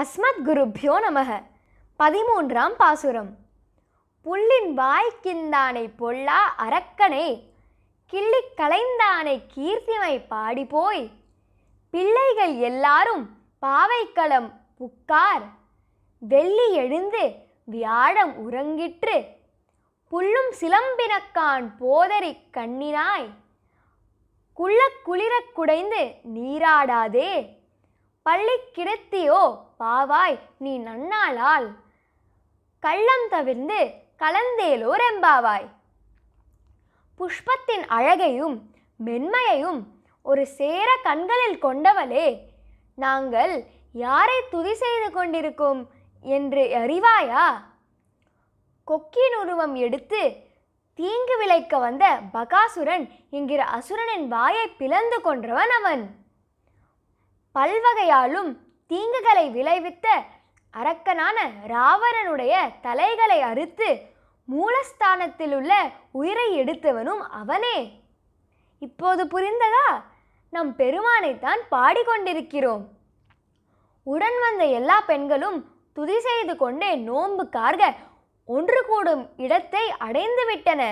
அஸ்மத் குருப்பியோ நமக பதிமூன்றாம் பாசுரம் புல்லின் வாய்க்கிந்தானை பொல்லா அரக்கனே கிள்ளி கலைந்தானை கீர்த்திமை பாடி போய் பிள்ளைகள் எல்லாரும் பாவைக்களம் புக்கார் வெள்ளி எழுந்து வியாழம் உறங்கிற்று புல்லும் சிலம்பினக்கான் போதறி கண்ணினாய் குள்ள குளிரக் குடைந்து நீராடாதே பள்ளி கிடத்தியோ பாவாய் நீ நன்னாளால் கள்ளம் தவிர்ந்து கலந்தேலோ ரெம்பாவாய் புஷ்பத்தின் அழகையும் மென்மையையும் ஒரு சேர கண்களில் கொண்டவளே நாங்கள் யாரை துதி செய்து கொண்டிருக்கோம் என்று அறிவாயா கொக்கின் உருவம் எடுத்து தீங்கு விளைக்க வந்த பகாசுரன் என்கிற அசுரனின் வாயை பிளந்து கொன்றவன் அவன் பல்வகையாலும் தீங்குகளை விளைவித்த அரக்கனான ராவணனுடைய தலைகளை அறுத்து மூலஸ்தானத்தில் உள்ள உயிரை எடுத்தவனும் அவனே இப்போது புரிந்ததா நம் பெருமானைத்தான் பாடிக்கொண்டிருக்கிறோம் உடன் வந்த எல்லா பெண்களும் துதி செய்து கொண்டே நோன்பு கார்க ஒன்று கூடும் இடத்தை அடைந்து விட்டன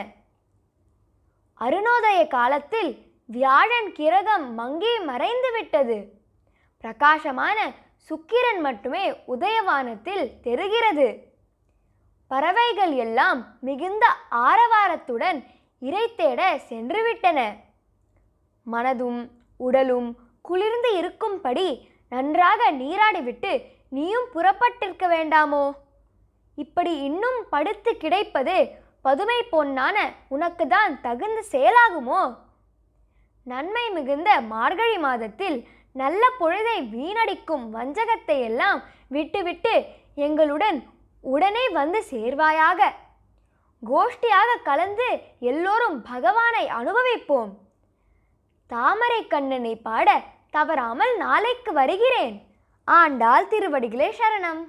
அருணோதய காலத்தில் வியாழன் கிரகம் மங்கி மறைந்து விட்டது பிரகாசமான சுக்கிரன் மட்டுமே உதயவானத்தில் தெரிகிறது பறவைகள் எல்லாம் மிகுந்த ஆரவாரத்துடன் இறை தேட சென்றுவிட்டன மனதும் உடலும் குளிர்ந்து இருக்கும்படி நன்றாக நீராடிவிட்டு நீயும் புறப்பட்டிருக்க வேண்டாமோ இப்படி இன்னும் படுத்து கிடைப்பது பதுமை பொன்னான உனக்கு தான் தகுந்த செயலாகுமோ நன்மை மிகுந்த மார்கழி மாதத்தில் நல்ல பொழுதை வீணடிக்கும் வஞ்சகத்தை எல்லாம் விட்டுவிட்டு எங்களுடன் உடனே வந்து சேர்வாயாக கோஷ்டியாக கலந்து எல்லோரும் பகவானை அனுபவிப்போம் தாமரை கண்ணனை பாட தவறாமல் நாளைக்கு வருகிறேன் ஆண்டாள் திருவடிகளே சரணம்